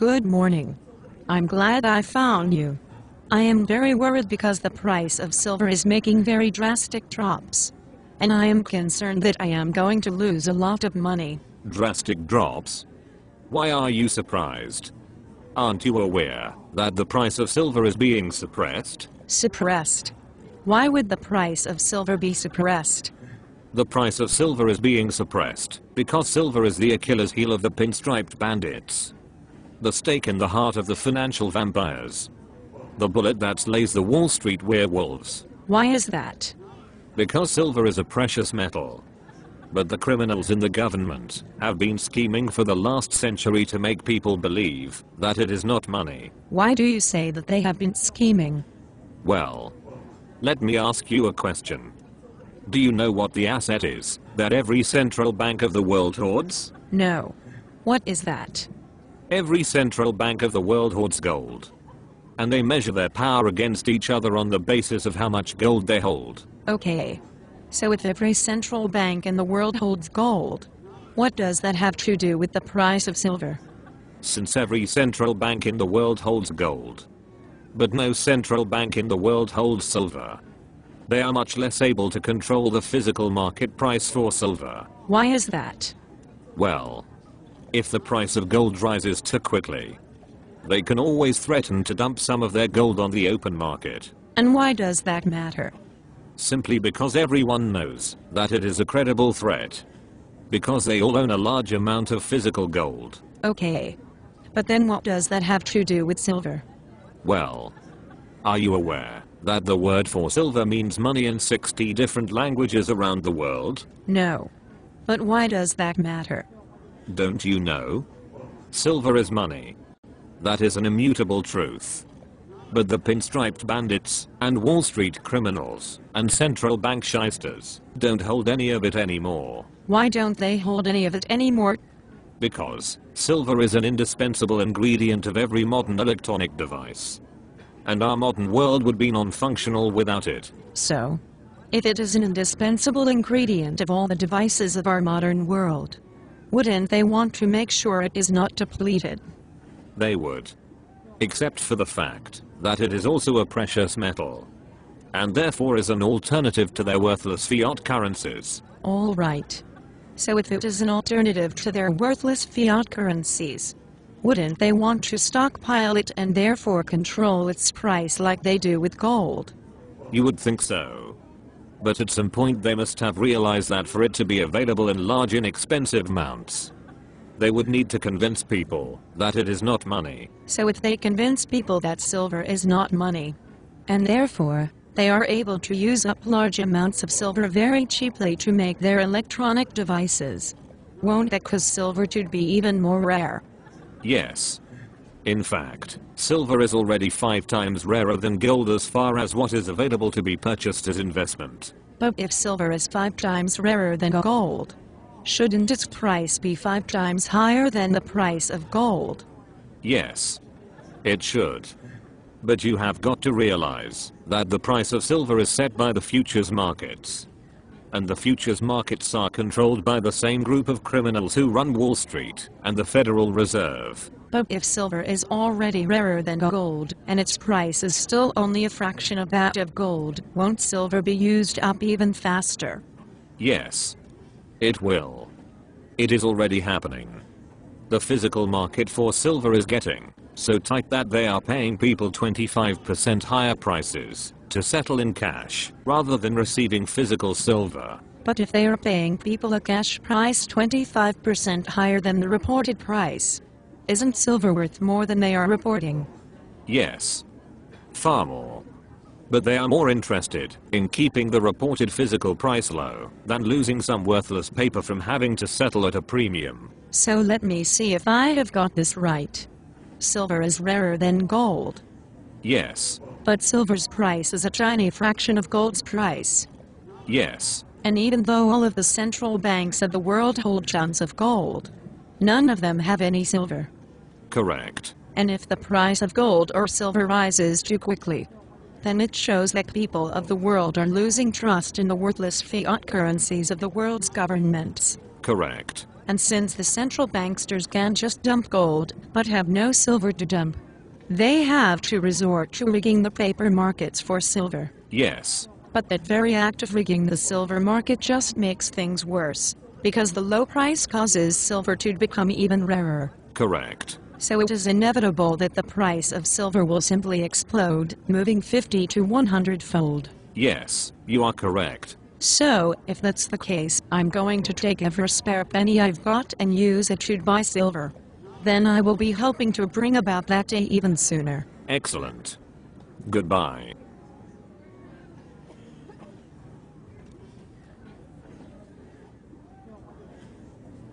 Good morning. I'm glad I found you. I am very worried because the price of silver is making very drastic drops. And I am concerned that I am going to lose a lot of money. Drastic drops? Why are you surprised? Aren't you aware that the price of silver is being suppressed? Suppressed? Why would the price of silver be suppressed? The price of silver is being suppressed because silver is the Achilles heel of the pinstriped bandits the stake in the heart of the financial vampires. The bullet that slays the Wall Street werewolves. Why is that? Because silver is a precious metal. But the criminals in the government have been scheming for the last century to make people believe that it is not money. Why do you say that they have been scheming? Well, let me ask you a question. Do you know what the asset is that every central bank of the world hoards? No. What is that? Every central bank of the world hoards gold. And they measure their power against each other on the basis of how much gold they hold. Okay. So if every central bank in the world holds gold, what does that have to do with the price of silver? Since every central bank in the world holds gold. But no central bank in the world holds silver. They are much less able to control the physical market price for silver. Why is that? Well, if the price of gold rises too quickly. They can always threaten to dump some of their gold on the open market. And why does that matter? Simply because everyone knows that it is a credible threat. Because they all own a large amount of physical gold. Okay. But then what does that have to do with silver? Well, are you aware that the word for silver means money in 60 different languages around the world? No. But why does that matter? Don't you know? Silver is money. That is an immutable truth. But the pinstriped bandits, and Wall Street criminals, and central bank shysters, don't hold any of it anymore. Why don't they hold any of it anymore? Because, silver is an indispensable ingredient of every modern electronic device. And our modern world would be non-functional without it. So, if it is an indispensable ingredient of all the devices of our modern world, wouldn't they want to make sure it is not depleted? They would. Except for the fact that it is also a precious metal. And therefore is an alternative to their worthless fiat currencies. Alright. So if it is an alternative to their worthless fiat currencies, wouldn't they want to stockpile it and therefore control its price like they do with gold? You would think so but at some point they must have realized that for it to be available in large inexpensive amounts, they would need to convince people that it is not money. So if they convince people that silver is not money, and therefore, they are able to use up large amounts of silver very cheaply to make their electronic devices. Won't that cause silver to be even more rare? Yes, in fact, silver is already 5 times rarer than gold as far as what is available to be purchased as investment. But if silver is 5 times rarer than gold, shouldn't its price be 5 times higher than the price of gold? Yes. It should. But you have got to realize that the price of silver is set by the futures markets. And the futures markets are controlled by the same group of criminals who run Wall Street and the Federal Reserve. But if silver is already rarer than gold, and its price is still only a fraction of that of gold, won't silver be used up even faster? Yes. It will. It is already happening. The physical market for silver is getting so tight that they are paying people 25% higher prices to settle in cash rather than receiving physical silver. But if they are paying people a cash price 25% higher than the reported price, isn't silver worth more than they are reporting? Yes. Far more. But they are more interested in keeping the reported physical price low than losing some worthless paper from having to settle at a premium. So let me see if I have got this right. Silver is rarer than gold. Yes. But silver's price is a tiny fraction of gold's price. Yes. And even though all of the central banks of the world hold tons of gold, none of them have any silver. Correct. And if the price of gold or silver rises too quickly, then it shows that people of the world are losing trust in the worthless fiat currencies of the world's governments. Correct. And since the central banksters can just dump gold, but have no silver to dump, they have to resort to rigging the paper markets for silver. Yes. But that very act of rigging the silver market just makes things worse, because the low price causes silver to become even rarer. Correct so it is inevitable that the price of silver will simply explode, moving 50 to 100 fold. Yes, you are correct. So, if that's the case, I'm going to take every spare penny I've got and use it to buy silver. Then I will be helping to bring about that day even sooner. Excellent. Goodbye.